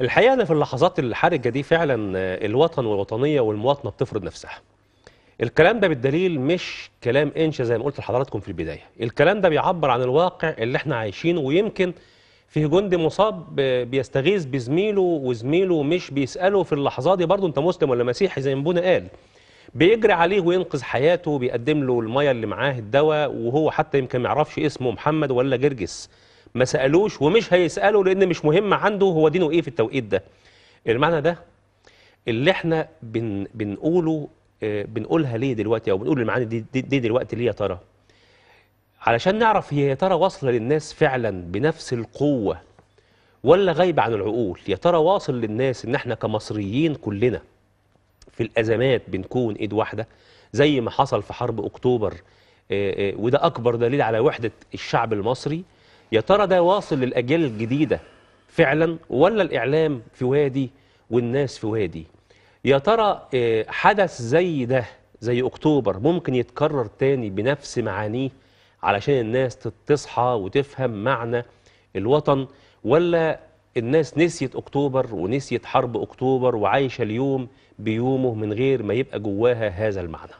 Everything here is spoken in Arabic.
الحقيقه ان في اللحظات الحرجه دي فعلا آه، الوطن والوطنيه والمواطنه بتفرض نفسها الكلام ده بالدليل مش كلام انشا زي ما قلت لحضراتكم في البدايه الكلام ده بيعبر عن الواقع اللي احنا عايشينه ويمكن في جندي مصاب بيستغيث بزميله وزميله مش بيساله في اللحظه دي برضه انت مسلم ولا مسيحي زي ما بونا قال بيجري عليه وينقذ حياته بيقدم له الميه اللي معاه الدواء وهو حتى يمكن ما يعرفش اسمه محمد ولا جرجس ما سألوش ومش هيسأله لأن مش مهم عنده هو دينه إيه في التوقيت ده المعنى ده اللي احنا بن بنقوله آه، بنقولها ليه دلوقتي أو بنقول المعاني دي, دي, دي دلوقتي ليه يا ترى علشان نعرف هي يا ترى واصلة للناس فعلا بنفس القوة ولا غايبة عن العقول يا ترى واصل للناس إن احنا كمصريين كلنا في الأزمات بنكون إيد واحدة زي ما حصل في حرب أكتوبر آه، آه، وده أكبر دليل على وحدة الشعب المصري يا ترى ده واصل للأجيال الجديدة فعلا ولا الإعلام في وادي والناس في وادي يا ترى آه، حدث زي ده زي أكتوبر ممكن يتكرر تاني بنفس معانيه علشان الناس تصحى وتفهم معنى الوطن ولا الناس نسيت أكتوبر ونسيت حرب أكتوبر وعايشة اليوم بيومه من غير ما يبقى جواها هذا المعنى